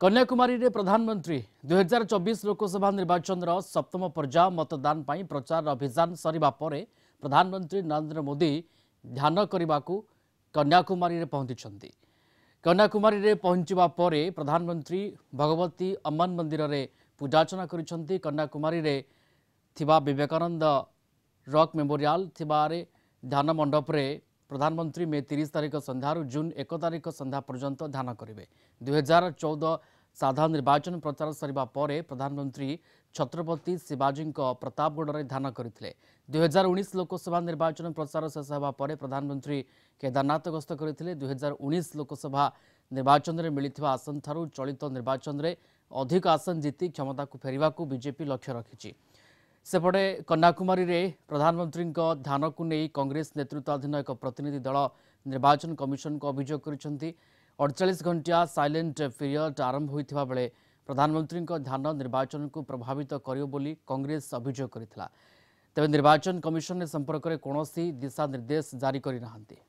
कन्याकुमारी प्रधानमन्त्री दुई हजार चबिस लोकसभा निर्वाचन सप्तम पर्याय मतदान प्रचार अभिजान सरेको प्रधानमन्त्री नरेन्द्र मोदी ध्यान कन्याकुमारी पहचिच कन्याकुमारी पहचापर प्रधानमन्त्री भगवती अम्मान मन्दिरले पूजार्चना गरि कन्याकुमरी बेकानन्द रक मेमोरियाल थिपे ପ୍ରଧାନମନ୍ତ୍ରୀ ମେ ତିରିଶ ତାରିଖ ସନ୍ଧ୍ୟାରୁ ଜୁନ୍ ଏକ ତାରିଖ ସନ୍ଧ୍ୟା ପର୍ଯ୍ୟନ୍ତ ଧ୍ୟାନ କରିବେ ଦୁଇହଜାର ଚଉଦ ସାଧାରଣ ନିର୍ବାଚନ ପ୍ରଚାର ସରିବା ପରେ ପ୍ରଧାନମନ୍ତ୍ରୀ ଛତ୍ରପତି ଶିବାଜୀଙ୍କ ପ୍ରତାପଗଡ଼ରେ ଧ୍ୟାନ କରିଥିଲେ ଦୁଇହଜାର ଉଣେଇଶ ଲୋକସଭା ନିର୍ବାଚନ ପ୍ରଚାର ଶେଷ ହେବା ପରେ ପ୍ରଧାନମନ୍ତ୍ରୀ କେଦାରନାଥ ଗସ୍ତ କରିଥିଲେ ଦୁଇହଜାର ଉଣେଇଶ ଲୋକସଭା ନିର୍ବାଚନରେ ମିଳିଥିବା ଆସନଠାରୁ ଚଳିତ ନିର୍ବାଚନରେ ଅଧିକ ଆସନ ଜିତି କ୍ଷମତାକୁ ଫେରିବାକୁ ବିଜେପି ଲକ୍ଷ୍ୟ ରଖିଛି ସେପଟେ କନ୍ୟାକୁମାରୀରେ ପ୍ରଧାନମନ୍ତ୍ରୀଙ୍କ ଧ୍ୟାନକୁ ନେଇ କଂଗ୍ରେସ ନେତୃତ୍ୱାଧୀନ ଏକ ପ୍ରତିନିଧି ଦଳ ନିର୍ବାଚନ କମିଶନକୁ ଅଭିଯୋଗ କରିଛନ୍ତି ଅଡ଼ଚାଳିଶ ଘଣ୍ଟିଆ ସାଇଲେଣ୍ଟ ପିରିୟଡ୍ ଆରମ୍ଭ ହୋଇଥିବା ବେଳେ ପ୍ରଧାନମନ୍ତ୍ରୀଙ୍କ ଧ୍ୟାନ ନିର୍ବାଚନକୁ ପ୍ରଭାବିତ କରିବ ବୋଲି କଂଗ୍ରେସ ଅଭିଯୋଗ କରିଥିଲା ତେବେ ନିର୍ବାଚନ କମିଶନ ଏ ସମ୍ପର୍କରେ କୌଣସି ଦିଶାନିର୍ଦ୍ଦେଶ ଜାରି କରିନାହାନ୍ତି